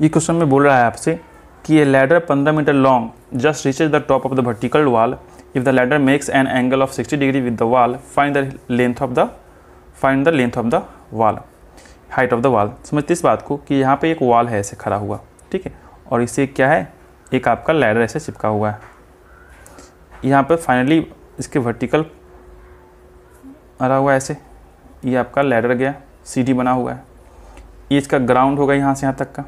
ये क्वेश्चन में बोल रहा है आपसे कि ये ladder 15 metre long just reaches the top of the vertical wall if the ladder makes an angle of 60 degree with the wall find the length of the find the length of the wall height of the wall समझते इस बात को कि यहाँ पे एक wall है ऐसे खड़ा हुआ ठीक है और इसे क्या है एक आपका लैडर ऐसे चिपका हुआ है यहाँ पर फाइनली इसके वर्टिकल रहा हुआ ऐसे ये आपका लैडर गया सीढ़ी बना हुआ है ये इसका ग्राउंड होगा यहाँ से यहाँ तक का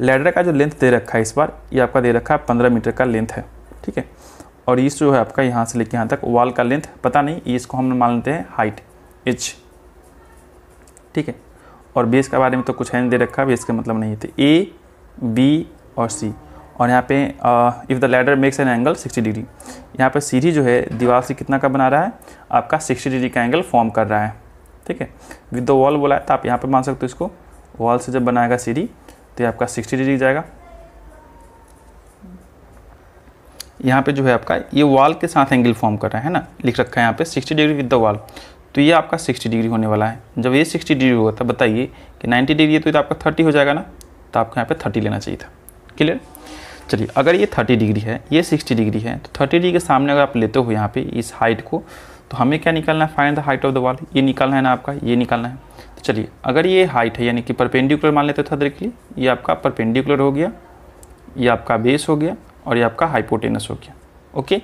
लेडर का जो लेंथ दे रखा है इस बार ये आपका दे रखा है पंद्रह मीटर का लेंथ है ठीक है और इस जो है आपका यहाँ से लेके यहाँ तक वॉल का लेंथ पता नहीं ये इसको हम मान लेते हैं हाइट एच ठीक है और बेस के बारे में तो कुछ है नहीं दे रखा बेस का मतलब नहीं थे ए बी और सी और यहाँ पे if the ladder makes an angle 60 degree यहाँ पे सीढ़ी जो है दीवार से कितना का बना रहा है आपका 60 डिग्री का एंगल फॉर्म कर रहा है ठीक है विद द वॉल बोला है तो आप यहाँ पे मान सकते हो इसको वॉल से जब बनाएगा सीढ़ी तो ये आपका सिक्सटी डिग्री जाएगा यहाँ पे जो है आपका ये वॉल के साथ एंगल फॉर्म कर रहा है ना लिख रखा है यहाँ पे 60 डिग्री विद द वॉल तो ये आपका 60 डिग्री होने वाला है जब ये 60 डिग्री होगा तब बताइए कि 90 डिग्री है तो ये तो आपका 30 हो जाएगा ना तो आपको यहाँ पे 30 लेना चाहिए था क्लियर चलिए अगर ये 30 डिग्री है ये 60 डिग्री है तो 30 डिग्री के सामने अगर आप लेते हो यहाँ पे इस हाइट को तो हमें क्या निकालना है find the height of the wall ये निकालना है ना आपका ये निकालना है तो चलिए अगर ये हाइट है यानी कि परपेंडिकुलर मान लेते थे के ये आपका परपेंडिकुलर हो गया ये आपका बेस हो गया और ये आपका हाइपोटेनस हो गया ओके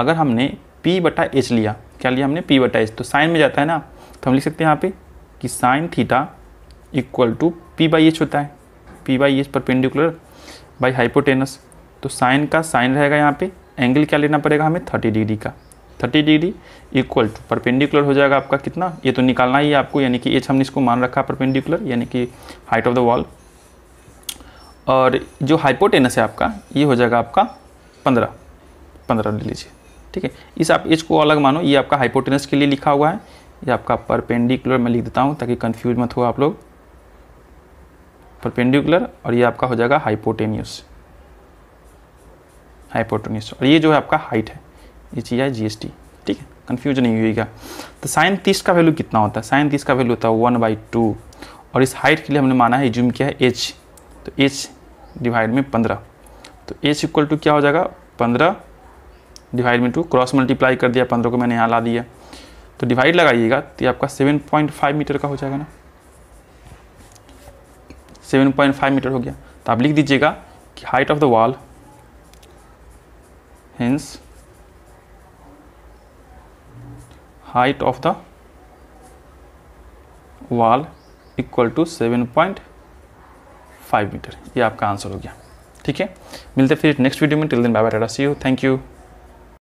अगर हमने पी बटा एच लिया क्या लिया हमने पी बटा एच तो साइन में जाता है ना तो हम लिख सकते हैं यहाँ पे कि sine theta equal to P by H होता है P by H perpendicular by hypotenuse तो साइन का साइन रहेगा यहाँ पे एंगल क्या लेना पड़ेगा हमें थर्टी डिग्री का thirty degree equal to perpendicular हो जाएगा आपका कितना ये तो निकालना ही है आपको यानी कि एच हमने इसको मान रखा परपेंडिकुलर यानी कि हाइट ऑफ द वॉल और जो हाइपोटेनस है आपका ये हो जाएगा आपका पंद्रह पंद्रह ले लीजिए ठीक है इस आप एच को अलग मानो ये आपका हाइपोटेनस के लिए लिखा हुआ है ये आपका परपेंडिकुलर मैं लिख देता हूँ ताकि कन्फ्यूज मत हो आप लोग परपेंडिकुलर और ये आपका हो जाएगा हाइपोटेनियस हाइपोटोनियस और ये जो है आपका हाइट है ये चीज़ है जी ठीक है कन्फ्यूज नहीं हुएगा तो साइन तीस का वैल्यू कितना होता है साइन तीस का वैल्यू होता है वन बाई टू और इस हाइट के लिए हमने माना है जूम किया है एच तो एच डिवाइड में पंद्रह तो एच इक्वल टू क्या हो जाएगा पंद्रह डिवाइड में टू क्रॉस मल्टीप्लाई कर दिया पंद्रह को मैंने यहाँ ला दिया तो डिवाइड लगाइएगा तो ये आपका सेवन पॉइंट फाइव मीटर का हो जाएगा ना सेवन पॉइंट फाइव मीटर हो गया तो आप लिख दीजिएगा कि height of the wall hence height of the wall equal to seven point five metre ये आपका आंसर हो गया ठीक है मिलते फिर नेक्स्ट वीडियो में till then bye bye tata see you thank you